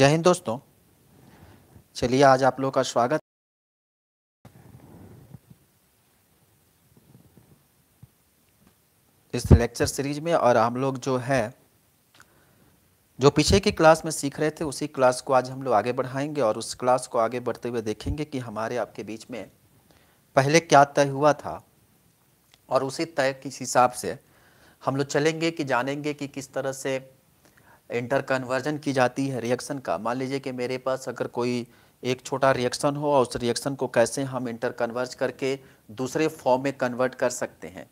जय हिंद दोस्तों चलिए आज आप लोगों का स्वागत इस लेक्चर सीरीज में और हम लोग जो है जो पीछे की क्लास में सीख रहे थे उसी क्लास को आज हम लोग आगे बढ़ाएंगे और उस क्लास को आगे बढ़ते हुए देखेंगे कि हमारे आपके बीच में पहले क्या तय हुआ था और उसी तय किस हिसाब से हम लोग चलेंगे कि जानेंगे कि किस तरह से इंटर कन्वर्जन की जाती है रिएक्शन का मान लीजिए कि मेरे पास अगर कोई एक छोटा रिएक्शन हो और उस रिएक्शन को कैसे हम इंटर कन्वर्ज करके दूसरे फॉर्म में कन्वर्ट कर सकते हैं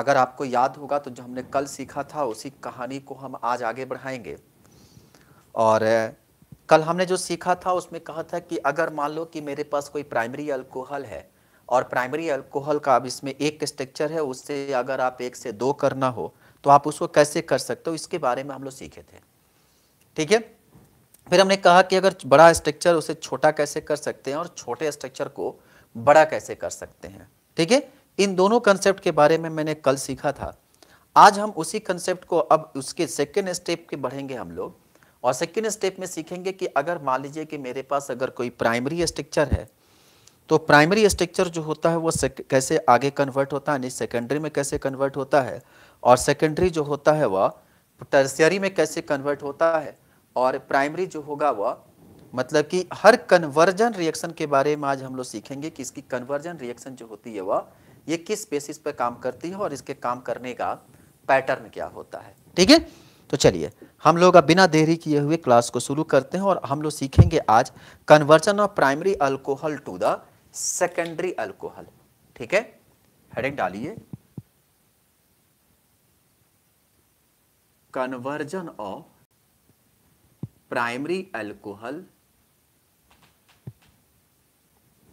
अगर आपको याद होगा तो जो हमने कल सीखा था उसी कहानी को हम आज आगे बढ़ाएंगे और कल हमने जो सीखा था उसमें कहा था कि अगर मान लो कि मेरे पास कोई प्राइमरी अल्कोहल है और प्राइमरी अल्कोहल का अब इसमें एक स्ट्रक्चर है उससे अगर आप एक से दो करना हो तो आप उसको कैसे कर सकते हो इसके बारे में हम लोग सीखे थे ठीक है फिर हमने कहा कि अगर बड़ा स्ट्रक्चर उसे छोटा कैसे कर सकते हैं और छोटे स्ट्रक्चर को बड़ा कैसे कर सकते हैं ठीक है इन दोनों कंसेप्ट के बारे में मैंने कल सीखा था आज हम उसी कंसेप्ट को अब उसके सेकेंड स्टेप के बढ़ेंगे हम लोग और सेकेंड स्टेप में सीखेंगे कि अगर मान लीजिए कि मेरे पास अगर कोई प्राइमरी स्ट्रक्चर है तो प्राइमरी स्ट्रक्चर जो होता है वो कैसे आगे कन्वर्ट होता है यानी सेकेंडरी में कैसे कन्वर्ट होता है और सेकेंडरी जो होता है वह टर्सियरी में कैसे कन्वर्ट होता है और प्राइमरी जो होगा वह मतलब कि हर कन्वर्जन रिएक्शन के बारे में आज हम लोग सीखेंगे कि इसकी कन्वर्जन रिएक्शन जो होती है वह ये किस बेसिस पर काम करती है और इसके काम करने का पैटर्न क्या होता है ठीक है तो चलिए हम लोग अब बिना देरी किए हुए क्लास को शुरू करते हैं और हम लोग सीखेंगे आज conversion of primary alcohol to the secondary alcohol ठीक है हेडिंग डालिए conversion of primary alcohol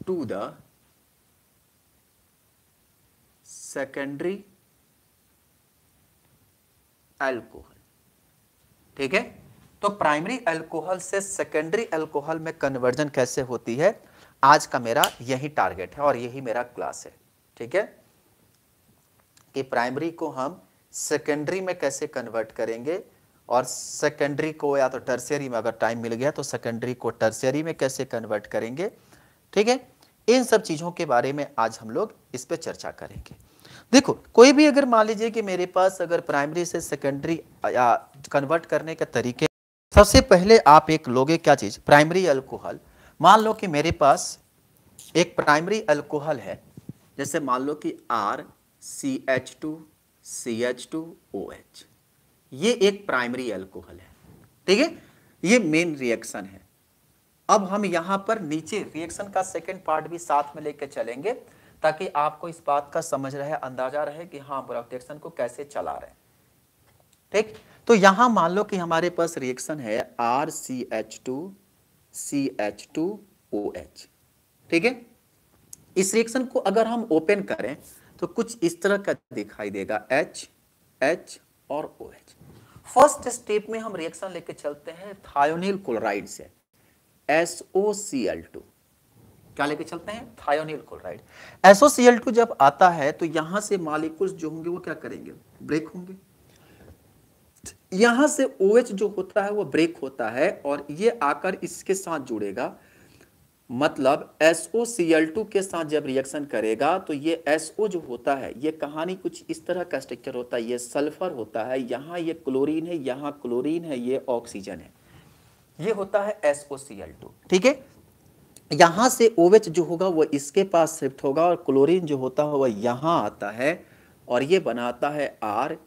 to the secondary alcohol ठीक है तो प्राइमरी अल्कोहल से सेकेंडरी अल्कोहल में कन्वर्जन कैसे होती है आज का मेरा यही टारगेट है और यही मेरा क्लास है ठीक है कि प्राइमरी को हम सेकेंडरी में कैसे कन्वर्ट करेंगे और सेकेंडरी को या तो टर्सियरी में अगर टाइम मिल गया तो सेकेंडरी को टर्सियरी में कैसे कन्वर्ट करेंगे ठीक है इन सब चीज़ों के बारे में आज हम लोग इस पर चर्चा करेंगे देखो कोई भी अगर मान लीजिए कि मेरे पास अगर प्राइमरी से सेकेंडरी या कन्वर्ट करने के तरीके सबसे पहले आप एक लोगे क्या चीज़ प्राइमरी अल्कोहल मान लो कि मेरे पास एक प्राइमरी अल्कोहल है जैसे मान लो कि R C H two C H two O H ये एक प्राइमरी एल्कोहल है ठीक है ये मेन रिएक्शन है अब हम यहां पर नीचे रिएक्शन का सेकेंड पार्ट भी साथ में लेकर चलेंगे ताकि आपको इस बात का समझ रहे अंदाजा रहे कि हाँ रिएक्शन को कैसे चला रहे ठीक तो यहां मान लो कि हमारे पास रिएक्शन है R C H two C H two O H ठीक है इस रिएक्शन को अगर हम ओपन करें तो कुछ इस तरह का दिखाई देगा एच एच और ओ एच फर्स्ट स्टेप में हम रिएक्शन लेके चलते हैं थायोनिल क्लोराइड से S O C L two क्या लेके चलते हैं थायोनिल क्लोराइड टू जब आता है तो यहां से मालिकुल्स जो होंगे वो क्या करेंगे ब्रेक होंगे यहां से ओ OH जो होता है वो ब्रेक होता है और ये आकर इसके साथ जुड़ेगा मतलब SOCl2 के साथ जब रिएक्शन करेगा तो ये SO जो होता है ये कहानी कुछ इस तरह का स्ट्रक्चर होता है ये सल्फर होता है यहाँ ये क्लोरीन है यहाँ क्लोरीन है ये ऑक्सीजन है ये होता है SOCl2 ठीक है यहाँ से OH जो होगा वो इसके पास शिफ्ट होगा और क्लोरीन जो होता है वह यहाँ आता है और ये बनाता है R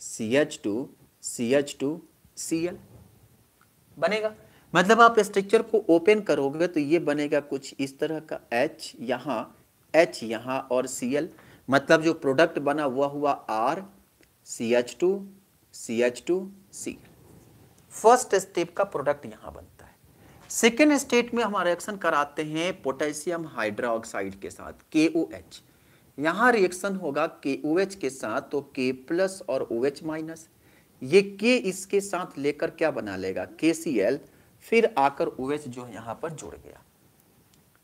C H two C H two C L बनेगा मतलब आप स्ट्रक्चर को ओपन करोगे तो ये बनेगा कुछ इस तरह का एच यहाँ एच यहाँ और सी एल मतलब जो प्रोडक्ट बना हुआ हुआ R C H two C H two C first step का प्रोडक्ट यहाँ बनता है सेकेंड स्टेट में हम रिएक्शन कराते हैं पोटेशियम हाइड्रोक्साइड के साथ के ओ एच यहाँ रिएक्शन होगा के ओ एच के साथ तो के प्लस और ओ एच माइनस ये के इसके साथ लेकर क्या बना लेगा के सी एल फिर आकर ओवेच जो है यहाँ पर जुड़ गया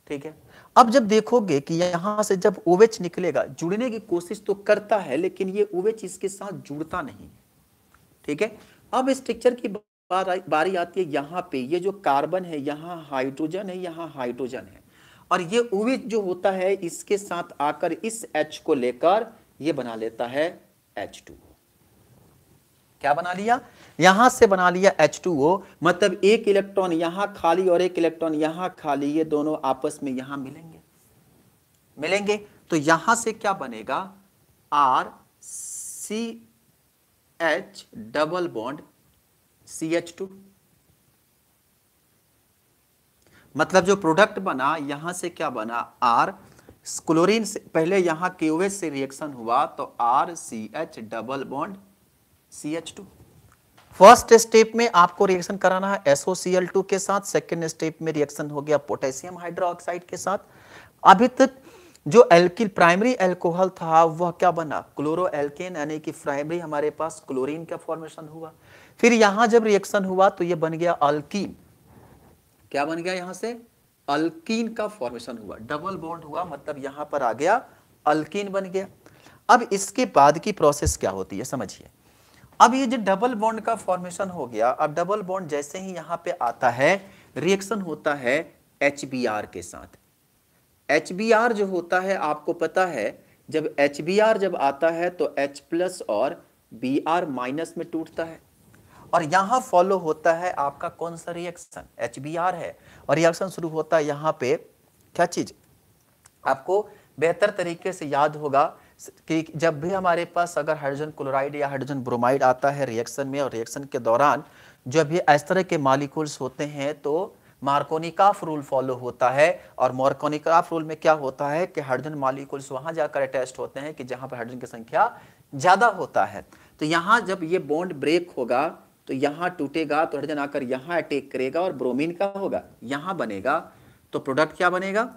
ठीक है अब जब देखोगे कि यहां से जब ओवेच निकलेगा जुड़ने की कोशिश तो करता है लेकिन ये ओवेच इसके साथ जुड़ता नहीं ठीक है अब इस स्ट्रक्चर की बारी आती है यहां पे ये जो कार्बन है यहां हाइड्रोजन है यहां हाइड्रोजन है और ये ओवेच जो होता है इसके साथ आकर इस एच को लेकर ये बना लेता है एच टू क्या बना लिया यहां से बना लिया H2O मतलब एक इलेक्ट्रॉन यहां खाली और एक इलेक्ट्रॉन यहां खाली ये दोनों आपस में यहां मिलेंगे मिलेंगे तो यहां से क्या बनेगा R C H double bond C H two मतलब जो प्रोडक्ट बना यहां से क्या बना आर क्लोरीन से पहले यहां के से रिएक्शन हुआ तो R C H double bond C H two first step में आपको रिएक्शन कराना है SOCl2 के साथ सेकेंड स्टेप में रिएक्शन हो गया पोटेशियम हाइड्रोक्साइड के साथ अभी तक जो एल्किल प्राइमरी एल्कोहल था वह क्या बना क्लोरो एल्केन यानी कि प्राइमरी हमारे पास क्लोरीन का फॉर्मेशन हुआ फिर यहां जब रिएक्शन हुआ तो यह बन गया अल्कीन क्या बन गया यहां से अल्कीन का फॉर्मेशन हुआ डबल बॉन्ड हुआ मतलब यहां पर आ गया अल्कीन बन गया अब इसके बाद की प्रोसेस क्या होती है समझिए अब ये जो डबल बॉन्ड का फॉर्मेशन हो गया अब डबल बॉन्ड जैसे ही यहां पे आता है रिएक्शन होता है एच के साथ एच जो होता है आपको पता है जब एच जब आता है तो एच प्लस और बी आर माइनस में टूटता है और यहां फॉलो होता है आपका कौन सा रिएक्शन एच है और रिएक्शन शुरू होता है यहां पे क्या चीज आपको बेहतर तरीके से याद होगा कि जब भी हमारे पास अगर हाइड्रोजन क्लोराइड या हाइड्रोजन ब्रोमाइड आता है रिएक्शन में और रिएक्शन के दौरान जब ये इस तरह के मालिकूल्स होते हैं तो मार्कोनिकाफ रूल फॉलो होता है और मार्कोनिकाफ रूल में क्या होता है कि हाइड्रोजन मालिकूल्स वहाँ जाकर अटैच होते हैं कि जहाँ पर हाइड्रोजन की संख्या ज़्यादा होता है तो यहाँ जब ये बॉन्ड ब्रेक होगा तो यहाँ टूटेगा तो हाइड्रोजन आकर यहाँ अटैक करेगा और ब्रोमीन का होगा यहाँ बनेगा तो प्रोडक्ट क्या बनेगा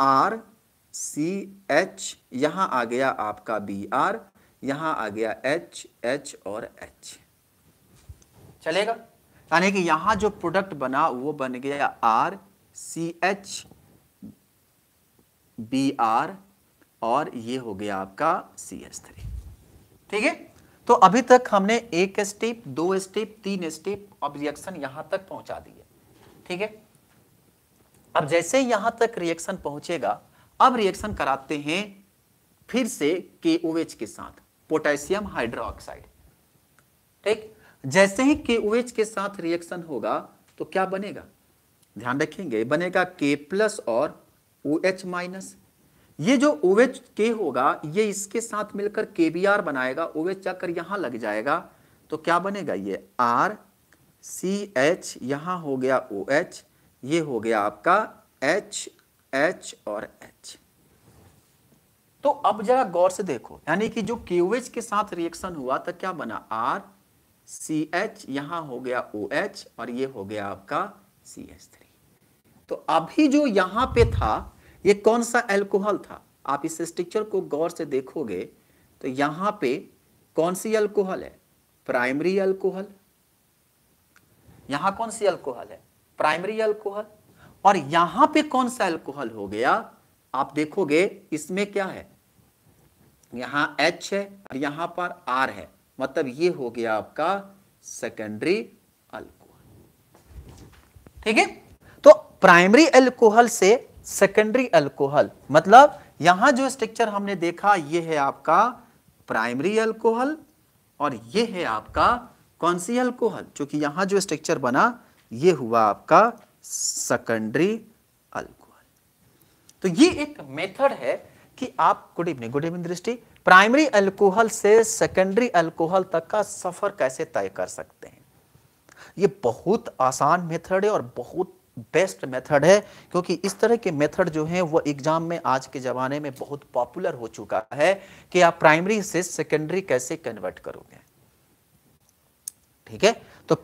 आर सी एच यहाँ आ गया आपका बी आर यहाँ आ गया एच एच और एच चलेगा यानी कि यहां जो प्रोडक्ट बना वो बन गया R C H B R और ये हो गया आपका सी एच थ्री ठीक है तो अभी तक हमने एक स्टेप दो स्टेप तीन स्टेप अब रिएक्शन यहां तक पहुंचा दिए ठीक है अब जैसे यहां तक रिएक्शन पहुंचेगा अब रिएक्शन कराते हैं फिर से के OH के साथ पोटेशियम हाइड्रोक्साइड ठीक जैसे ही के OH के साथ रिएक्शन होगा तो क्या बनेगा ध्यान रखेंगे बनेगा के प्लस और ओ OH माइनस ये जो ओ OH के होगा ये इसके साथ मिलकर के बी आर बनाएगा ओ OH जाकर यहां लग जाएगा तो क्या बनेगा ये आर सी एच यहां हो गया ओ OH, ये हो गया आपका एच एच और एच तो अब जरा गौर से देखो यानी कि जो क्यूएच के साथ रिएक्शन हुआ तो क्या बना आर सी एच यहां हो गया ओ एच और ये हो गया आपका सी एच थ्री तो अभी जो यहां पे था ये कौन सा एल्कोहल था आप इस स्ट्रक्चर को गौर से देखोगे तो यहां पे कौन सी अल्कोहल है प्राइमरी अल्कोहल यहां कौन सी अल्कोहल है प्राइमरी अल्कोहल और यहां पे कौन सा अल्कोहल हो गया आप देखोगे इसमें क्या है यहां H है और यहां पर R है मतलब ये हो गया आपका सेकेंडरी अल्कोहल ठीक है तो प्राइमरी अल्कोहल से सेकेंडरी अल्कोहल मतलब यहां जो स्ट्रक्चर हमने देखा ये है आपका प्राइमरी अल्कोहल और ये है आपका कौन सी अल्कोहल क्योंकि यहां जो स्ट्रक्चर बना ये हुआ आपका सेकेंडरी अल्कोहल तो ये एक मेथड है कि आप good evening good evening Drishti primary alcohol से सेकेंडरी अल्कोहल तक का सफर कैसे तय कर सकते हैं ये बहुत आसान मेथड है और बहुत बेस्ट मेथड है क्योंकि इस तरह के मेथड जो हैं वो एग्जाम में आज के ज़माने में बहुत पॉपुलर हो चुका है कि आप प्राइमरी से सेकेंडरी कैसे कन्वर्ट करोगे ठीक है तो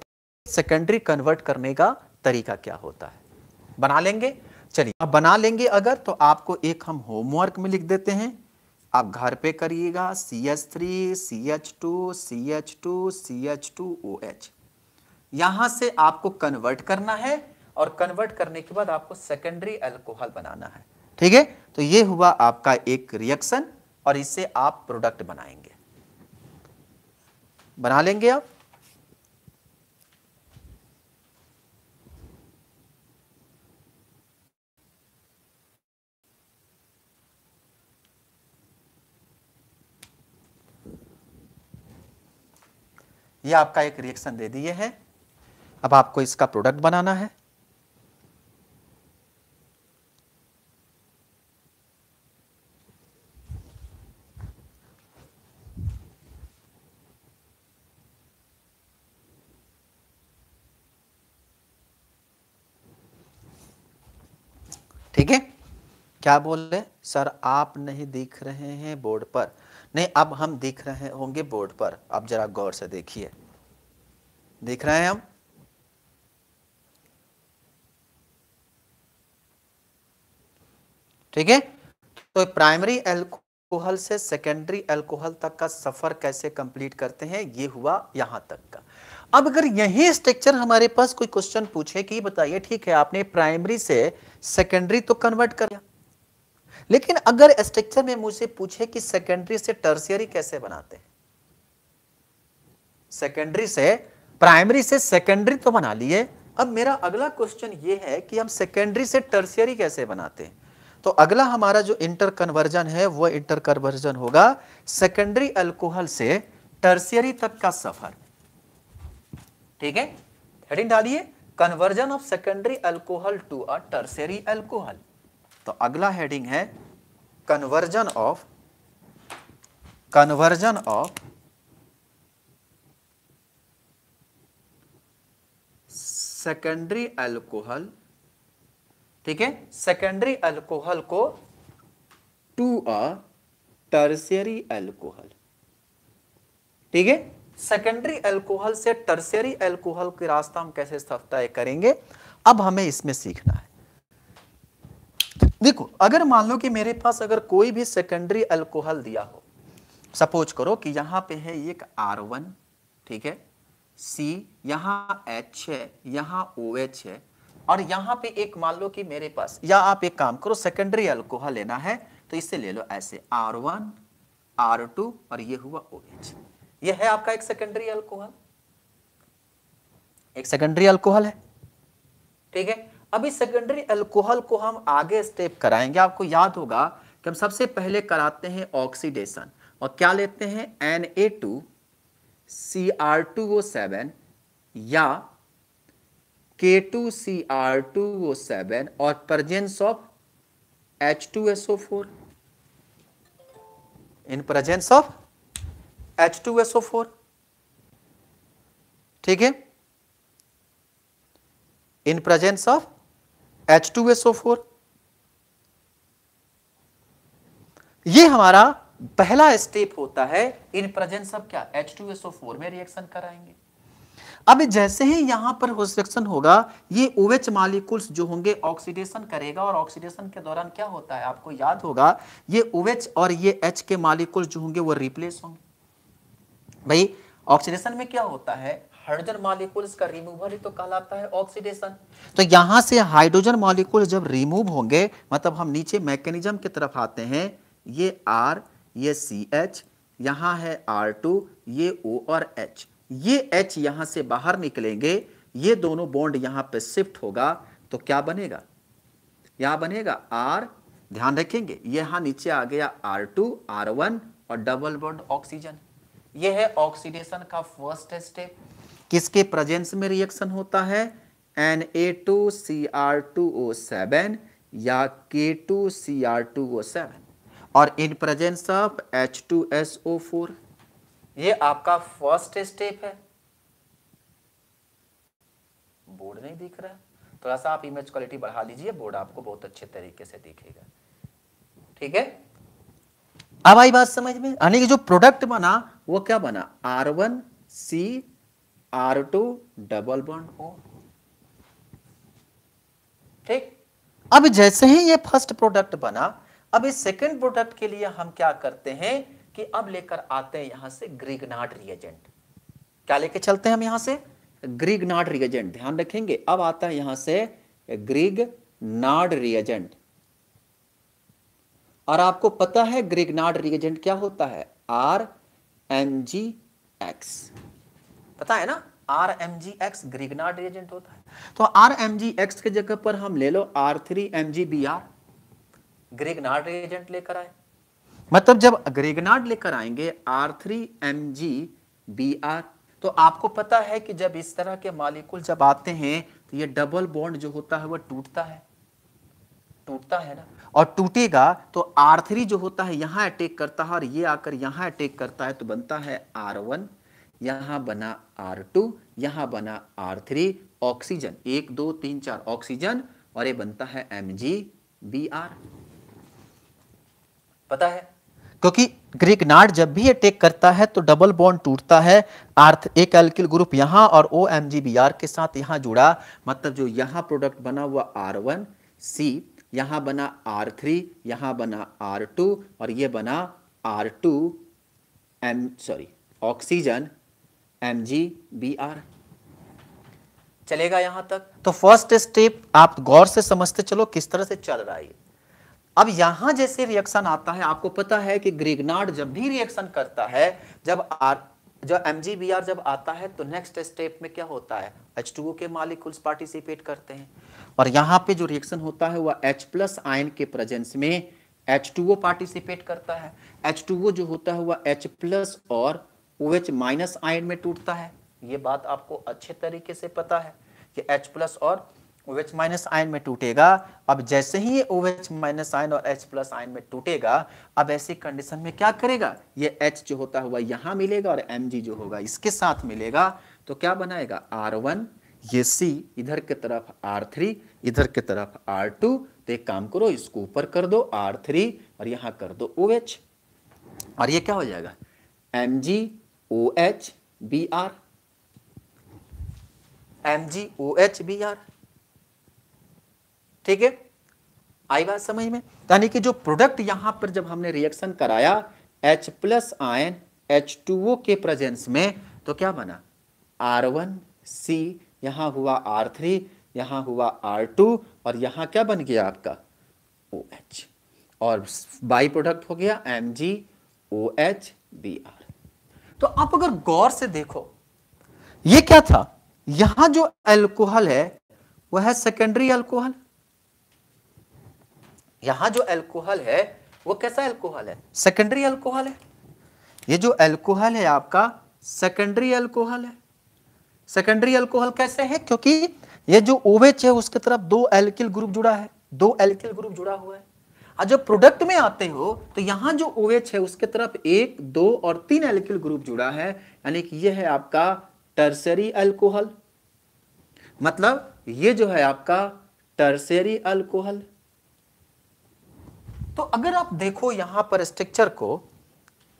सेकेंडरी कन्वर्ट करने का तरीका क्या होता है बना लेंगे चलिए अब बना लेंगे अगर तो आपको एक हम होमवर्क में लिख देते हैं आप घर पे करिएगा C H three C H two C H two C H two O H यहां से आपको कन्वर्ट करना है और कन्वर्ट करने के बाद आपको सेकेंडरी अल्कोहल बनाना है ठीक है तो ये हुआ आपका एक रिएक्शन और इससे आप प्रोडक्ट बनाएंगे बना लेंगे आप ये आपका एक रिएक्शन दे दिए है अब आपको इसका प्रोडक्ट बनाना है ठीक है क्या बोल रहे सर आप नहीं दिख रहे हैं बोर्ड पर नहीं अब हम देख रहे होंगे बोर्ड पर अब जरा गौर से देखिए देख रहे हैं हम ठीक है तो प्राइमरी एल्कोहल से सेकेंडरी एल्कोहल तक का सफर कैसे कंप्लीट करते हैं ये हुआ यहां तक का अब अगर यही स्ट्रक्चर हमारे पास कोई क्वेश्चन पूछे कि बताइए ठीक है आपने प्राइमरी से सेकेंडरी तो कन्वर्ट कर लिया लेकिन अगर स्ट्रक्चर में मुझे पूछे कि सेकेंडरी से टर्सियरी कैसे बनाते हैं सेकेंडरी से प्राइमरी से सेकेंडरी तो बना लिए अब मेरा अगला क्वेश्चन ये है कि हम सेकेंडरी से टर्सियरी कैसे बनाते हैं तो अगला हमारा जो इंटर कन्वर्जन है वह इंटर कन्वर्जन होगा सेकेंडरी अल्कोहल से टर्सियरी तक का सफर ठीक है हेडिंग डालिए conversion of secondary alcohol to a tertiary alcohol तो अगला हेडिंग है conversion of conversion of secondary alcohol ठीक है सेकेंडरी अल्कोहल को टू अ टर्सियरी अल्कोहल ठीक है सेकेंडरी अल्कोहल से टर्सियरी अल्कोहल के रास्ता हम कैसे तय करेंगे अब हमें इसमें सीखना है देखो अगर मान लो कि मेरे पास अगर कोई भी सेकेंडरी अल्कोहल दिया हो सपोज करो कि यहां पे है एक आर वन ठीक है सी यहां एच है यहां ओ एच है और यहां पे एक मान लो कि मेरे पास या आप एक काम करो सेकेंडरी अल्कोहल लेना है तो इसे ले लो ऐसे आर वन आर टू और ये हुआ ओ एच ये है आपका एक सेकेंडरी अल्कोहल एक सेकेंडरी अल्कोहल है ठीक है अभी सेकेंडरी अल्कोहल को हम आगे स्टेप कराएंगे आपको याद होगा कि हम सबसे पहले कराते हैं ऑक्सीडेशन और क्या लेते हैं N A two C R two O seven या K two C R two O seven और presence of H two S O four in presence of H two S O four ठीक है इन presence of H2SO4 ये हमारा पहला step होता है इन presence of क्या H2SO4 में रिएक्शन कराएंगे अब जैसे ही यहां पर रिएक्शन होगा ये OH मालिकुल्स जो होंगे ऑक्सीडेशन करेगा और ऑक्सीडेशन के दौरान क्या होता है आपको याद होगा ये OH और ये H के मालिकुल्स जो होंगे वो रिप्लेस होंगे भाई ऑक्सीडेशन में क्या होता है हाइड्रोजन मॉलिक्यूल्स का रिमूवल ही तो कहलाता है ऑक्सीडेशन तो यहाँ से हाइड्रोजन मॉलिक्यूल जब रिमूव होंगे मतलब हम नीचे मैकेनिज्म की तरफ आते हैं ये आर ये सी एच यहाँ है आर टू ये ओ और एच ये एच यहाँ से बाहर निकलेंगे ये दोनों बॉन्ड यहाँ पे शिफ्ट होगा तो क्या बनेगा यहाँ बनेगा आर ध्यान रखेंगे यहाँ नीचे आ गया आर टू आर वन और डबल बॉन्ड ऑक्सीजन ये है ऑक्सीडेशन का फर्स्ट स्टेप किसके प्रेजेंस में रिएक्शन होता है N A two C R two O seven या K two C R two O seven और in presence of H two S O four ये आपका फर्स्ट स्टेप है बोर्ड नहीं दिख रहा थोड़ा सा आप इमेज क्वालिटी बढ़ा लीजिए बोर्ड आपको बहुत अच्छे तरीके से दिखेगा ठीक है अब आई बात समझ में यानी कि जो प्रोडक्ट बना वो क्या बना R one C R two double bond O ठीक अब जैसे ही ये फर्स्ट प्रोडक्ट बना अब इस सेकंड प्रोडक्ट के लिए हम क्या करते हैं कि अब लेकर आते हैं यहां से ग्रिगनाड रिएजेंट क्या लेके चलते हैं हम यहां से ग्रिगनाड रिएजेंट ध्यान रखेंगे अब आता है यहां से ग्रिगनाड रिएजेंट और आपको पता है ग्रिगनाड रिएजेंट क्या होता है आर एन जी एक्स पता है ना R M G X Grignard reagent होता है तो आर एम जी एक्स के जगह पर हम ले लो R three M G B R Grignard reagent लेकर आए मतलब जब ग्रिगनार्ड लेकर आएंगे R three M G B R तो आपको पता है कि जब इस तरह के मालिकुल जब आते हैं तो ये डबल बॉन्ड जो होता है वह टूटता है टूटता है ना और टूटेगा तो आर थ्री जो होता है यहां अटैक करता है और ये आकर यहां अटैक करता है तो बनता है आर वन यहाँ बना आर टू यहाँ बना आर थ्री ऑक्सीजन एक दो तीन चार ऑक्सीजन और ये बनता है एम जी बी आर पता है क्योंकि ग्रीक ग्रिगनार्ड जब भी टेक करता है तो डबल बॉन्ड टूटता है आर्थ एक एल्किल ग्रुप यहाँ और O M G B R के साथ यहाँ जुड़ा मतलब जो यहाँ प्रोडक्ट बना हुआ आर वन सी यहाँ बना आर थ्री यहाँ बना आर टू और ये बना R two M sorry oxygen M G B R चलेगा यहां तक तो फर्स्ट स्टेप आप गौर से समझते चलो किस तरह से चल रहा है अब यहां जैसे रिएक्शन आता है आपको पता है कि ग्रिगनाड जब भी रिएक्शन करता है जब आर जो एम जी बी आर जब आता है तो नेक्स्ट स्टेप में क्या होता है एच टू ओ के मालिकुल्स पार्टिसिपेट करते हैं और यहां पे जो रिएक्शन होता है वह एच प्लस आयन के प्रेजेंस में एच टू ओ पार्टिसिपेट करता है एच टू ओ जो होता है वह एच प्लस और OH एच माइनस आयन में टूटता है ये बात आपको अच्छे तरीके से पता है कि H प्लस और OH एच माइनस आयन में टूटेगा अब जैसे ही ये ओ एच माइनस आयन और H प्लस आयन में टूटेगा अब ऐसी कंडीशन में क्या करेगा ये H जो होता हुआ यहाँ मिलेगा और Mg जो होगा इसके साथ मिलेगा तो क्या बनाएगा R1 ये C इधर की तरफ R3 इधर की तरफ R2 तो एक काम करो इसको ऊपर कर दो R3 और यहाँ कर दो OH और ये क्या हो जाएगा Mg O H B R M G O H B R ठीक है आई बात समझ में यानी कि जो प्रोडक्ट यहां पर जब हमने रिएक्शन कराया एच प्लस आयन एच के प्रेजेंस में तो क्या बना आर वन सी यहां हुआ आर थ्री यहां हुआ आर टू और यहां क्या बन गया आपका ओ OH और बाई प्रोडक्ट हो गया M G O H B R तो आप अगर गौर से देखो ये क्या था यहां जो एल्कोहल है वह है सेकेंडरी एल्कोहल यहां जो एल्कोहल है वो कैसा एल्कोहल है सेकेंडरी एल्कोहल है ये जो एल्कोहल है आपका सेकेंडरी एल्कोहल है सेकेंडरी एल्कोहल कैसे है क्योंकि ये जो ओवेच है उसके तरफ दो एल्किल ग्रुप जुड़ा है दो एल्किल ग्रुप जुड़ा हुआ है और जब प्रोडक्ट में आते हो तो यहाँ जो ओ OH है उसके तरफ एक दो और तीन एल्किल ग्रुप जुड़ा है यानी कि यह है आपका टर्सरी अल्कोहल मतलब ये जो है आपका टर्सरी अल्कोहल तो अगर आप देखो यहां पर स्ट्रक्चर को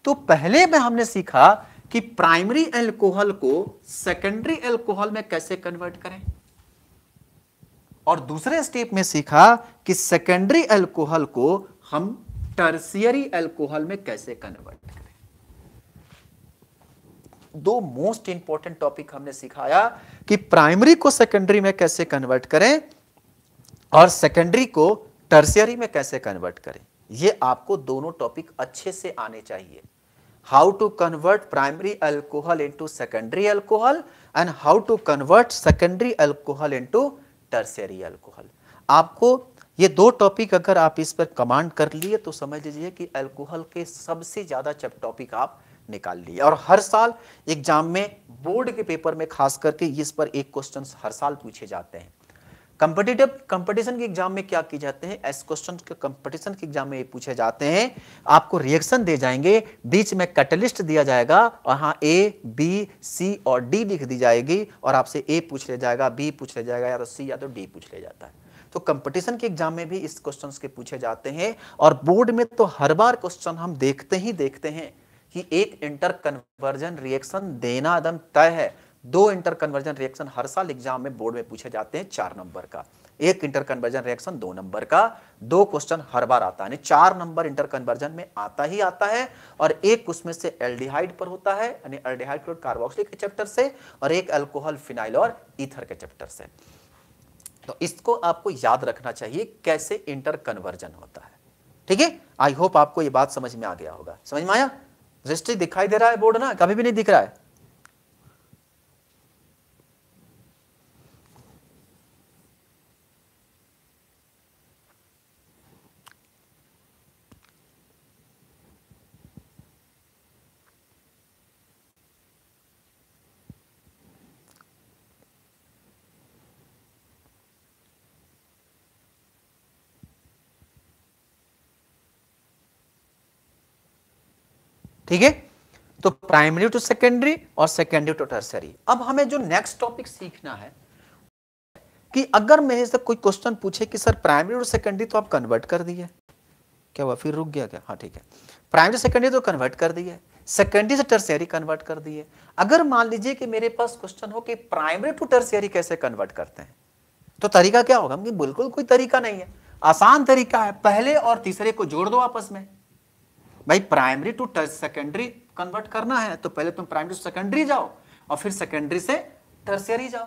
तो पहले में हमने सीखा कि प्राइमरी अल्कोहल को सेकेंडरी अल्कोहल में कैसे कन्वर्ट करें और दूसरे स्टेप में सीखा कि सेकेंडरी अल्कोहल को हम टर्सियरी अल्कोहल में कैसे कन्वर्ट करें दो मोस्ट इंपॉर्टेंट टॉपिक हमने सिखाया कि प्राइमरी को सेकेंडरी में कैसे कन्वर्ट करें और सेकेंडरी को टर्सियरी में कैसे कन्वर्ट करें ये आपको दोनों टॉपिक अच्छे से आने चाहिए how to convert primary alcohol into secondary alcohol and how to convert secondary alcohol into tertiary alcohol आपको ये दो टॉपिक अगर आप इस पर कमांड कर लिए तो समझ लीजिए कि अल्कोहल के सबसे ज़्यादा टॉपिक आप निकाल लिए और हर साल एग्जाम में बोर्ड के पेपर में खास करके इस पर एक क्वेश्चन हर साल पूछे जाते हैं कंपटीटिव कंपटीशन के एग्जाम में क्या किए जाते हैं एस क्वेश्चन के कंपटीशन के एग्जाम में ये पूछे जाते हैं आपको रिएक्शन दे जाएंगे बीच में कैटलिस्ट दिया जाएगा और हाँ ए बी सी और डी लिख दी जाएगी और आपसे ए पूछ लिया जाएगा बी पूछ लिया जाएगा या तो सी या तो डी पूछ लिया जाता है तो कंपटीशन के एग्जाम में भी इस क्वेश्चन के पूछे जाते हैं और बोर्ड में तो हर बार क्वेश्चन हम देखते ही देखते हैं कि एक इंटर कन्वर्जन रिएक्शन देना एकदम तय है दो इंटर कन्वर्जन रिएक्शन हर साल एग्जाम में बोर्ड में पूछे जाते हैं चार नंबर का एक इंटर कन्वर्जन रिएक्शन दो नंबर का दो क्वेश्चन हर बार आता है चार नंबर इंटर कन्वर्जन में आता ही आता है और एक उसमें से एल्डिहाइड पर होता है यानी एल्डिहाइड कार्बोक्सिलिक के चैप्टर से और एक अल्कोहल फिनाइल और ईथर के चैप्टर से तो इसको आपको याद रखना चाहिए कैसे इंटर कन्वर्जन होता है ठीक है आई होप आपको ये बात समझ में आ गया होगा समझ में आया रजिस्ट्री दिखाई दे रहा है बोर्ड ना कभी भी नहीं दिख रहा है ठीक है तो प्राइमरी टू सेकेंडरी और सेकेंडरी टू टर्सरी अब हमें जो नेक्स्ट टॉपिक सीखना है कि अगर मेरे से कोई क्वेश्चन पूछे कि सर प्राइमरी टू सेकेंडरी तो आप कन्वर्ट कर दिए क्या हुआ फिर रुक गया क्या हाँ ठीक है प्राइमरी सेकेंडरी तो कन्वर्ट कर दिए सेकेंडरी से टर्सरी कन्वर्ट कर दिए अगर मान लीजिए कि मेरे पास क्वेश्चन हो कि प्राइमरी टू टर्सियरी कैसे कन्वर्ट करते हैं तो तरीका क्या होगा बिल्कुल कोई तरीका नहीं है आसान तरीका है पहले और तीसरे को जोड़ दो आपस में भाई प्राइमरी टू सेकेंडरी कन्वर्ट करना है तो पहले तुम प्राइमरी टू सेकेंडरी जाओ और फिर सेकेंडरी से टर्सियरी जाओ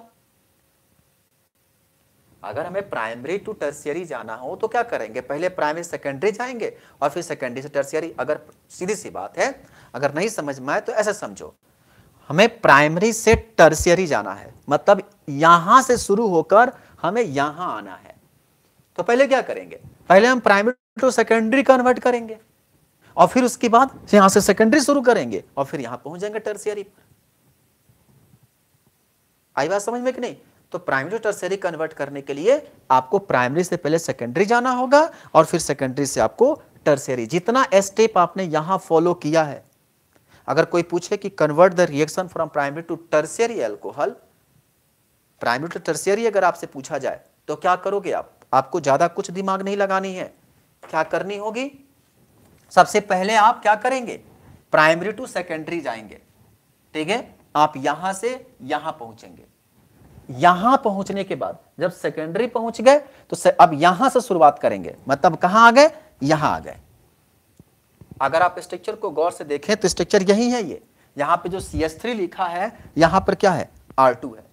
अगर हमें प्राइमरी टू टर्सियरी जाना हो तो क्या करेंगे पहले प्राइमरी सेकेंडरी जाएंगे और फिर सेकेंडरी से टर्सियरी अगर सीधी सी बात है अगर नहीं समझ में आए तो ऐसा समझो हमें प्राइमरी से टर्सियरी जाना है मतलब यहां से शुरू होकर हमें यहां आना है तो पहले क्या करेंगे पहले हम प्राइमरी टू सेकेंडरी कन्वर्ट करेंगे और फिर उसके बाद यहां से सेकेंडरी शुरू करेंगे और फिर यहां पहुंच जाएंगे टर्सियरी पर आई बात समझ में कि नहीं तो प्राइमरी टर्सरी कन्वर्ट करने के लिए आपको प्राइमरी से पहले सेकेंडरी जाना होगा और फिर सेकेंडरी से आपको टर्सरी जितना स्टेप आपने यहां फॉलो किया है अगर कोई पूछे कि convert the reaction from primary to tertiary alcohol primary to tertiary अगर आपसे पूछा जाए तो क्या करोगे आप आपको ज्यादा कुछ दिमाग नहीं लगानी है क्या करनी होगी सबसे पहले आप क्या करेंगे प्राइमरी टू सेकेंडरी जाएंगे ठीक है आप यहां से यहां पहुंचेंगे यहां पहुंचने के बाद जब सेकेंडरी पहुंच गए तो से, अब यहां से शुरुआत करेंगे मतलब कहां आ गए यहां आ गए अगर आप स्ट्रक्चर को गौर से देखें तो स्ट्रक्चर यही है ये यहां पे जो सी एस थ्री लिखा है यहां पर क्या है आर टू है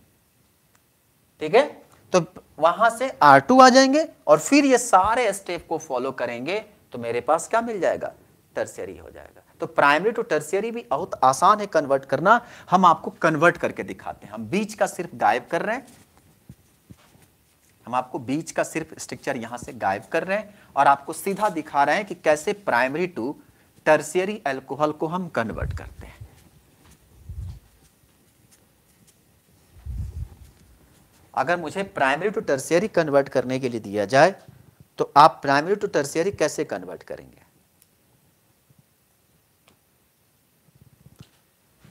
ठीक है तो वहां से आर टू आ जाएंगे और फिर ये सारे स्टेप को फॉलो करेंगे तो मेरे पास क्या मिल जाएगा टर्सियरी हो जाएगा तो प्राइमरी टू टर्सियरी भी बहुत आसान है कन्वर्ट करना हम आपको कन्वर्ट करके दिखाते हैं हम बीच का सिर्फ गायब कर रहे हैं हम आपको बीच का सिर्फ स्ट्रक्चर यहां से गायब कर रहे हैं और आपको सीधा दिखा रहे हैं कि कैसे प्राइमरी टू टर्सियरी एल्कोहल को हम कन्वर्ट करते हैं अगर मुझे प्राइमरी टू टर्सियरी कन्वर्ट करने के लिए दिया जाए तो आप प्राइमरी टू टर्सियरी कैसे कन्वर्ट करेंगे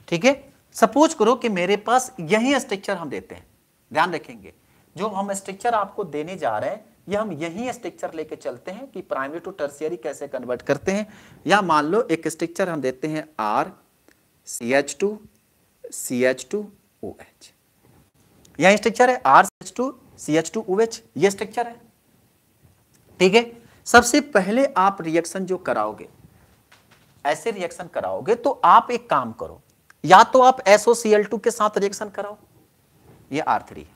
ठीक है सपोज करो कि मेरे पास यही स्ट्रक्चर हम देते हैं ध्यान रखेंगे जो हम स्ट्रक्चर आपको देने जा रहे हैं ये हम यही स्ट्रक्चर लेके चलते हैं कि प्राइमरी टू टर्सियरी कैसे कन्वर्ट करते हैं या मान लो एक स्ट्रक्चर हम देते हैं R C H two C H two O H यही स्ट्रक्चर है R C H two C H two O H ये स्ट्रक्चर है ठीक है सबसे पहले आप रिएक्शन जो कराओगे ऐसे रिएक्शन कराओगे तो आप एक काम करो या तो आप SOCl2 के साथ रिएक्शन कराओ ये R3 है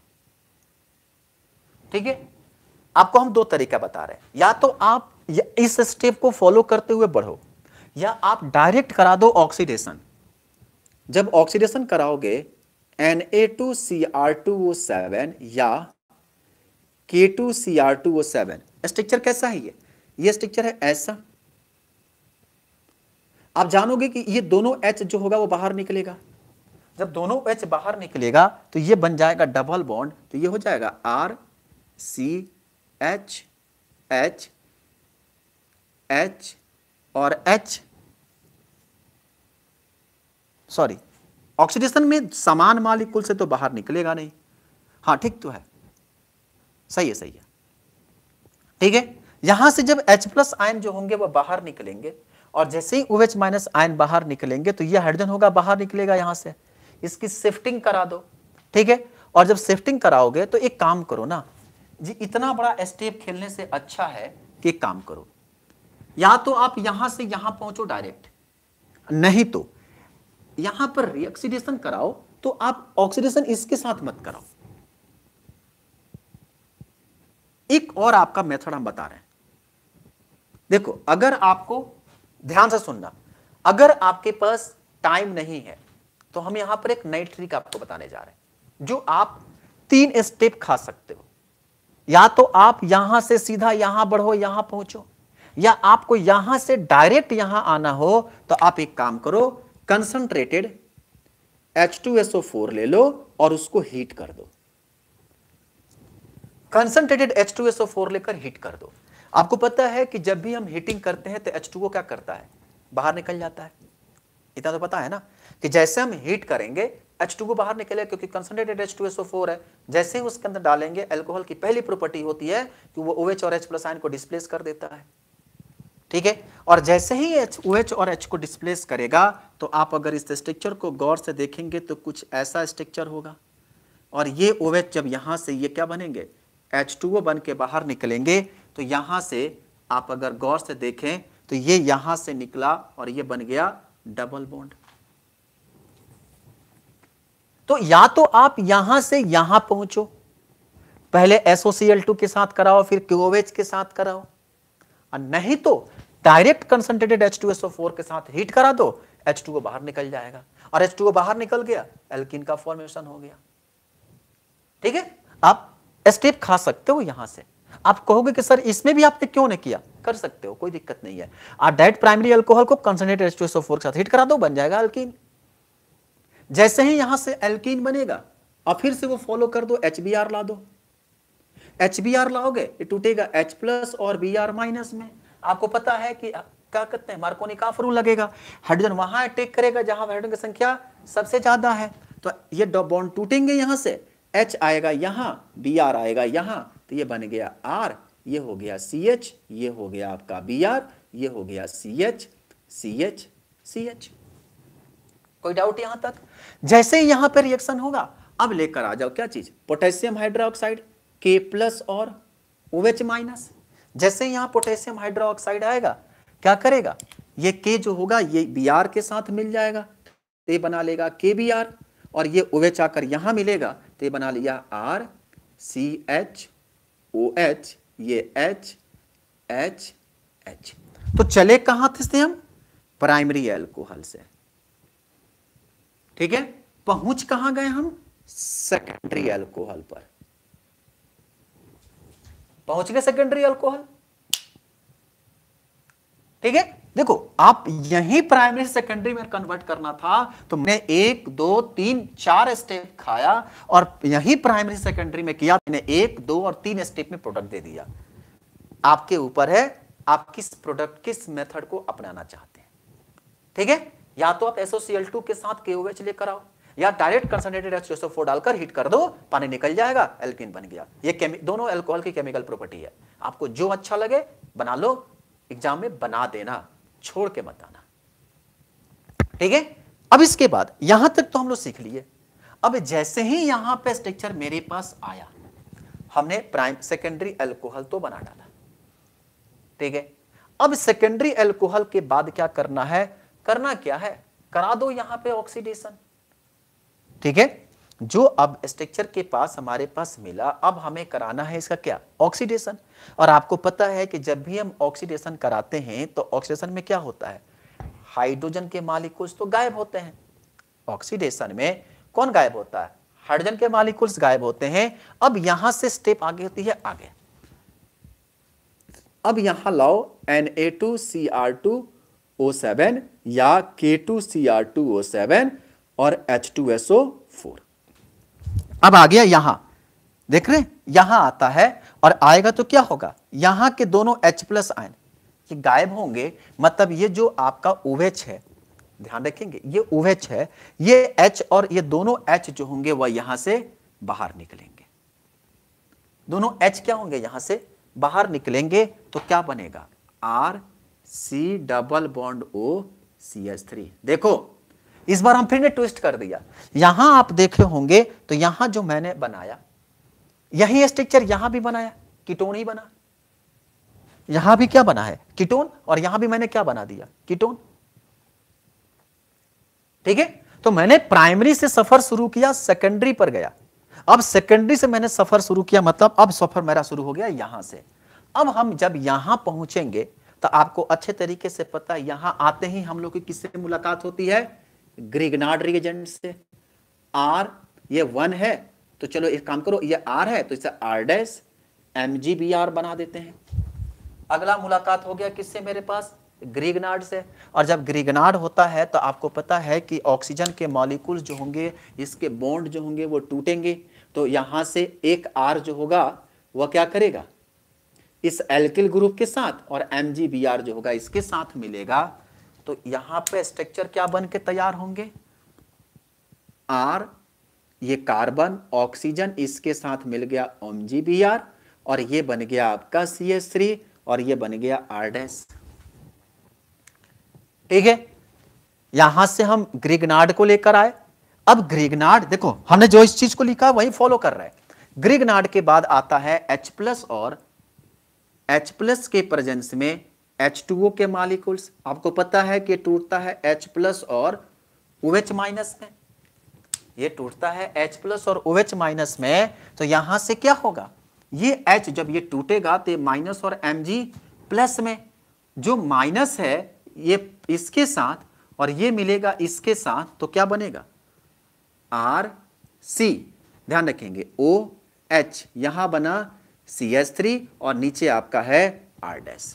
ठीक है आपको हम दो तरीका बता रहे हैं या तो आप इस स्टेप को फॉलो करते हुए बढ़ो या आप डायरेक्ट करा दो ऑक्सीडेशन जब ऑक्सीडेशन कराओगे Na2Cr2O7 या K2Cr2O7 स्ट्रक्चर कैसा है ये ये स्ट्रक्चर है ऐसा आप जानोगे कि ये दोनों एच जो होगा वो बाहर निकलेगा जब दोनों एच बाहर निकलेगा तो ये बन जाएगा डबल बॉन्ड तो ये हो जाएगा R C H H H और एच सॉरी ऑक्सीडेशन में समान मालिकुल से तो बाहर निकलेगा नहीं हाँ ठीक तो है सही है सही है ठीक है यहां से जब H प्लस आयन जो होंगे वो बाहर निकलेंगे और जैसे ही OH माइनस आयन बाहर निकलेंगे तो ये हाइड्रोजन होगा बाहर निकलेगा यहां से इसकी शिफ्टिंग करा दो ठीक है और जब शिफ्टिंग कराओगे तो एक काम करो ना जी इतना बड़ा स्टेप खेलने से अच्छा है कि एक काम करो या तो आप यहां से यहां पहुंचो डायरेक्ट नहीं तो यहां पर रिऑक्सीडेशन कराओ तो आप ऑक्सीडेशन इसके साथ मत कराओ एक और आपका मेथड हम बता रहे हैं देखो अगर आपको ध्यान से सुनना अगर आपके पास टाइम नहीं है तो हम यहां पर एक नई ट्रिक आपको बताने जा रहे हैं जो आप तीन स्टेप खा सकते हो या तो आप यहां से सीधा यहां बढ़ो यहां पहुंचो या आपको यहां से डायरेक्ट यहां आना हो तो आप एक काम करो कंसंट्रेटेड H2SO4 ले लो और उसको हीट कर दो कंसनट्रेटेड H2SO4 लेकर हीट कर दो आपको पता है कि जब भी हम हीटिंग करते हैं तो H2O क्या करता है बाहर निकल जाता है इतना तो पता है ना कि जैसे हम हीट करेंगे H2O बाहर निकलेगा क्योंकि कंसनट्रेटेड H2SO4 है जैसे ही उसके अंदर डालेंगे एल्कोहल की पहली प्रॉपर्टी होती है कि वो OH और H प्लस आयन को डिस्प्लेस कर देता है ठीक है और जैसे ही एच ओ एच और एच को डिस्प्लेस करेगा तो आप अगर इस स्ट्रक्चर को गौर से देखेंगे तो कुछ ऐसा स्ट्रक्चर होगा और ये OH जब यहां से ये क्या बनेंगे एच टू ओ बन के बाहर निकलेंगे तो यहाँ से आप अगर गौर से देखें तो ये यहाँ से निकला और ये बन गया डबल बॉन्ड तो या तो आप यहां से यहां पहुंचो पहले एसओसीएल टू के साथ कराओ फिर क्यूओएच के साथ कराओ और नहीं तो direct concentrated H two four के साथ हीट करा दो एच टू बाहर निकल जाएगा और एच टू बाहर निकल गया एल्किन का फॉर्मेशन हो गया ठीक है आप स्टेप खा सकते हो यहां से आप कहोगे कि सर इसमें भी आपने क्यों नहीं किया कर सकते हो कोई दिक्कत नहीं है आप डायरेक्ट प्राइमरी अल्कोहल को कंसनट्रेट एच के साथ हिट करा दो बन जाएगा अल्किन जैसे ही यहां से एल्किन बनेगा और फिर से वो फॉलो कर दो एच ला दो एच लाओगे ये टूटेगा एच प्लस और बी आर माइनस में आपको पता है कि क्या कहते हैं मार्कोनी का फ्रू लगेगा हाइड्रोजन वहां अटैक करेगा जहां हाइड्रोजन की संख्या सबसे ज्यादा है तो ये बॉन्ड टूटेंगे यहां से एच आएगा यहाँ बी आर आएगा यहां तो ये बन गया आर ये हो गया सी एच ये हो गया आपका बी आर ये हो गया C H C H C H कोई डाउट यहां तक जैसे ही यहां पर रिएक्शन होगा अब लेकर आ जाओ क्या चीज पोटेशियम हाइड्रोक्साइड के प्लस और ओएच माइनस जैसे यहां पोटेशियम हाइड्रोक्साइड आएगा क्या करेगा ये के जो होगा ये बी के साथ मिल जाएगा ये बना लेगा के बी आर और ये ओएच आकर यहां मिलेगा तो ये बना लिया R C H O H ये एच एच एच तो चले कहां थे हम प्राइमरी एल्कोहल से ठीक है पहुंच कहां गए हम सेकेंडरी एल्कोहल पर पहुंच गए सेकेंडरी एल्कोहल ठीक है देखो आप यही प्राइमरी से सेकेंडरी में कन्वर्ट करना था तो मैंने एक दो तीन चार स्टेप खाया और यही प्राइमरी सेकेंडरी में किया मैंने एक दो और तीन स्टेप में प्रोडक्ट दे दिया आपके ऊपर है आप किस प्रोडक्ट किस मेथड को अपनाना चाहते हैं ठीक है या तो आप एसओसीएल टू के साथ के OH लेकर आओ या डायरेक्ट कंसनट्रेटेड एच डालकर हीट कर दो पानी निकल जाएगा एल्किन बन गया ये दोनों एल्कोहल की केमिकल प्रॉपर्टी है आपको जो अच्छा लगे बना लो एग्जाम में बना देना छोड़ के बताना ठीक है अब इसके बाद यहां तक तो हम लोग सीख लिए अब जैसे ही यहां पे स्ट्रक्चर मेरे पास आया हमने प्राइम सेकेंडरी एल्कोहल तो बना डाला ठीक है अब सेकेंडरी एल्कोहल के बाद क्या करना है करना क्या है करा दो यहां पे ऑक्सीडेशन ठीक है जो अब स्ट्रक्चर के पास हमारे पास मिला अब हमें कराना है इसका क्या ऑक्सीडेशन और आपको पता है कि जब भी हम ऑक्सीडेशन कराते हैं तो ऑक्सीडेशन में क्या होता है हाइड्रोजन के मालिकुल्स तो गायब होते हैं ऑक्सीडेशन में कौन गायब होता है हाइड्रोजन के मालिकुल्स गायब होते हैं अब यहां से स्टेप आगे होती है आगे अब यहां लाओ N A two C R two O seven या K two C R two O seven और H two S O four अब आ गया यहां देख रहे यहां आता है और आएगा तो क्या होगा यहां के दोनों H प्लस आयन ये गायब होंगे मतलब ये जो आपका ओवेच है ध्यान रखेंगे ये ओवेच है ये H और ये दोनों H जो होंगे वह यहां से बाहर निकलेंगे दोनों H क्या होंगे यहां से बाहर निकलेंगे तो क्या बनेगा R C double bond O C H three देखो इस बार हम फिर ने ट्विस्ट कर दिया यहां आप देखे होंगे तो यहां जो मैंने बनाया यही स्ट्रक्चर यहां भी बनाया कीटोन ही बना यहां भी क्या बना है कीटोन और यहां भी मैंने क्या बना दिया कीटोन ठीक है तो मैंने प्राइमरी से सफर शुरू किया सेकेंडरी पर गया अब सेकेंडरी से मैंने सफर शुरू किया मतलब अब सफर मेरा शुरू हो गया यहां से अब हम जब यहां पहुंचेंगे तो आपको अच्छे तरीके से पता है यहां आते ही हम लोग की किससे मुलाकात होती है ग्रिगनाड रिएजेंट से आर ये वन है तो चलो एक काम करो ये आर है तो इसे R dash M G B R बना देते हैं अगला मुलाकात हो गया किससे मेरे पास ग्रीगनाड से और जब ग्रीगनाड होता है तो आपको पता है कि ऑक्सीजन के मॉलिक्यूल्स जो होंगे इसके बॉन्ड जो होंगे वो टूटेंगे तो यहां से एक आर जो होगा वह क्या करेगा इस एल्किल ग्रुप के साथ और एम जो होगा इसके साथ मिलेगा तो यहां पे स्ट्रक्चर क्या बन के तैयार होंगे आर ये कार्बन ऑक्सीजन इसके साथ मिल गया ओम जी बी आर और ये बन गया आपका सी एस थ्री और ये बन गया आर डैस ठीक है यहां से हम ग्रिगनाड को लेकर आए अब ग्रिगनाड देखो हमने जो इस चीज को लिखा वही फॉलो कर रहा है ग्रिगनाड के बाद आता है H प्लस और H प्लस के प्रेजेंस में H2O के मालिकुल्स आपको पता है कि टूटता है H प्लस और OH माइनस में ये टूटता है H प्लस और OH माइनस में तो यहां से क्या होगा ये H जब ये टूटेगा तो माइनस और Mg प्लस में जो माइनस है ये इसके साथ और ये मिलेगा इसके साथ तो क्या बनेगा आर सी ध्यान रखेंगे ओ एच यहां बना सी एस थ्री और नीचे आपका है आर डैश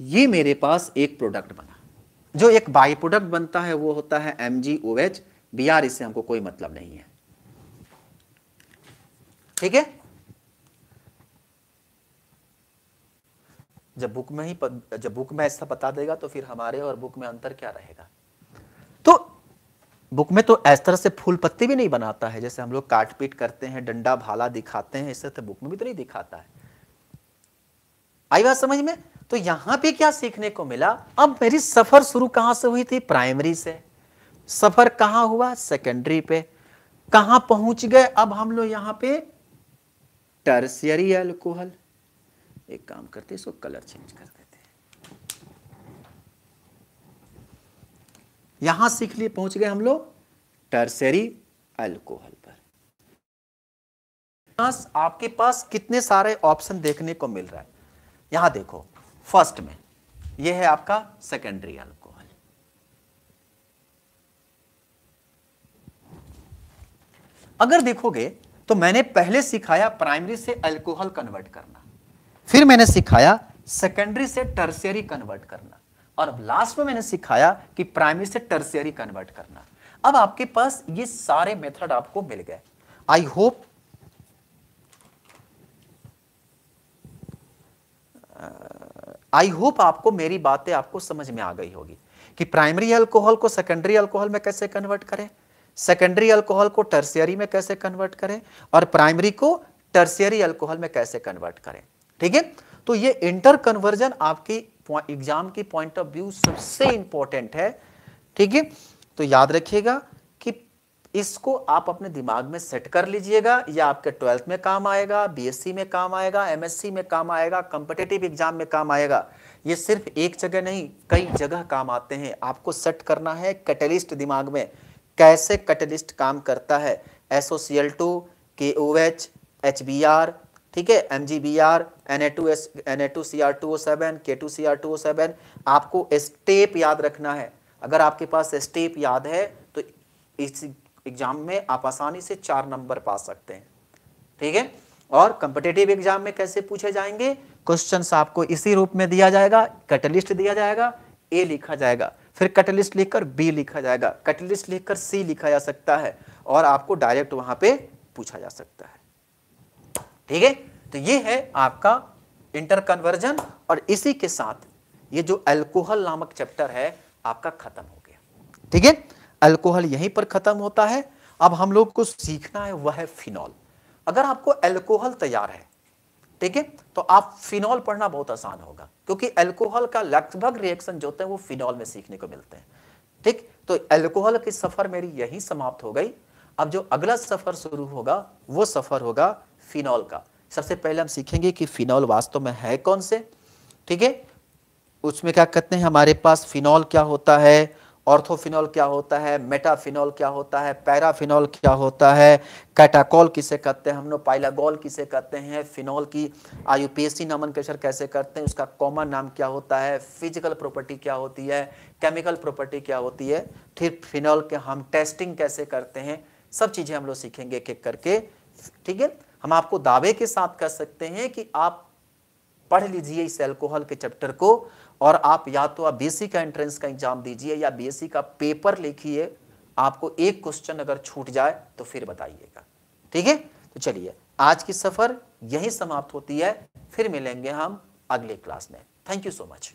ये मेरे पास एक प्रोडक्ट बना जो एक बाई प्रोडक्ट बनता है वो होता है M G O H B R इससे हमको कोई मतलब नहीं है ठीक है जब बुक में ही जब बुक में ऐसा बता देगा तो फिर हमारे और बुक में अंतर क्या रहेगा तो बुक में तो इस तरह से फूल पत्ती भी नहीं बनाता है जैसे हम लोग काट पीट करते हैं डंडा भाला दिखाते हैं इस तरह बुक में भी तो नहीं दिखाता है आई बात समझ में तो यहां पे क्या सीखने को मिला अब मेरी सफर शुरू कहां से हुई थी प्राइमरी से सफर कहां हुआ सेकेंडरी पे कहां पहुंच गए अब हम लोग यहां पे टर्सियरी अल्कोहल एक काम करते इसको कलर चेंज कर देते यहां सीख लिए पहुंच गए हम लोग टर्सरी अल्कोहल पर आपके पास कितने सारे ऑप्शन देखने को मिल रहा है यहां देखो फर्स्ट में यह है आपका सेकेंडरी अल्कोहल अगर देखोगे तो मैंने पहले सिखाया प्राइमरी से अल्कोहल कन्वर्ट करना फिर मैंने सिखाया सेकेंडरी से टर्सियरी कन्वर्ट करना और अब लास्ट में मैंने सिखाया कि प्राइमरी से टर्सियरी कन्वर्ट करना अब आपके पास ये सारे मेथड आपको मिल गए I hope uh, I hope आपको मेरी बातें आपको समझ में आ गई होगी कि प्राइमरी अल्कोहल को सेकेंडरी अल्कोहल में कैसे कन्वर्ट करें सेकेंडरी अल्कोहल को टर्सियरी में कैसे कन्वर्ट करें और प्राइमरी को टर्सियरी अल्कोहल में कैसे कन्वर्ट करें ठीक है तो ये इंटर कन्वर्जन आपकी एग्जाम की पॉइंट ऑफ व्यू सबसे इंपॉर्टेंट है ठीक है तो याद रखिएगा इसको आप अपने दिमाग में सेट कर लीजिएगा या आपके ट्वेल्थ में काम आएगा बीएससी में काम आएगा एमएससी में काम आएगा कॉम्पिटेटिव एग्जाम में काम आएगा ये सिर्फ एक जगह नहीं कई जगह काम आते हैं आपको सेट करना है कैटलिस्ट दिमाग में कैसे कैटलिस्ट काम करता है S O C L two K O H H B R ठीक है M G B R N A two S N A two C R two O seven K two C R two O seven आपको step याद रखना है अगर आपके पास step याद है तो इस एग्जाम में आप आसानी से चार नंबर पा सकते हैं ठीक है और कंपिटेटिव एग्जाम में कैसे पूछे जाएंगे क्वेश्चन आपको इसी रूप में दिया जाएगा कैटलिस्ट दिया जाएगा ए लिखा जाएगा फिर कैटलिस्ट लिखकर बी लिखा जाएगा कैटलिस्ट लिखकर सी लिखा जा सकता है और आपको डायरेक्ट वहां पे पूछा जा सकता है ठीक है तो ये है आपका इंटर कन्वर्जन और इसी के साथ ये जो अल्कोहल नामक चैप्टर है आपका खत्म हो गया ठीक है अल्कोहल यहीं पर ख़त्म होता है अब हम लोग को सीखना है वह है फिनॉल अगर आपको अल्कोहल तैयार है ठीक है तो आप फिनॉल पढ़ना बहुत आसान होगा क्योंकि अल्कोहल का लगभग रिएक्शन जो होते हैं वो फिनॉल में सीखने को मिलते हैं ठीक तो अल्कोहल की सफ़र मेरी यही समाप्त हो गई अब जो अगला सफ़र शुरू होगा वो सफ़र होगा फिनॉल का सबसे पहले हम सीखेंगे कि फिनॉल वास्तव में है कौन से ठीक है उसमें क्या कहते हैं हमारे पास फिनॉल क्या होता है ऑर्थोफिनॉल क्या होता है मेटाफिनॉल क्या होता है पैराफिनॉल क्या होता है कैटाकॉल किसे कहते हैं हम लोग पाइलागॉल किसे कहते हैं फिनॉल की आयुपीएससी नामनकेशर कैसे करते हैं उसका कॉमन नाम क्या होता है फिजिकल प्रॉपर्टी क्या होती है केमिकल प्रॉपर्टी क्या होती है फिर फिनॉल के हम टेस्टिंग कैसे करते हैं सब चीज़ें हम लोग सीखेंगे एक एक करके ठीक है हम आपको दावे के साथ कह सकते हैं कि आप पढ़ लीजिए इस एल्कोहल के चैप्टर को और आप या तो आप बी का एंट्रेंस का एग्जाम दीजिए या बी का पेपर लिखिए आपको एक क्वेश्चन अगर छूट जाए तो फिर बताइएगा ठीक है तो चलिए आज की सफ़र यही समाप्त होती है फिर मिलेंगे हम अगले क्लास में थैंक यू सो मच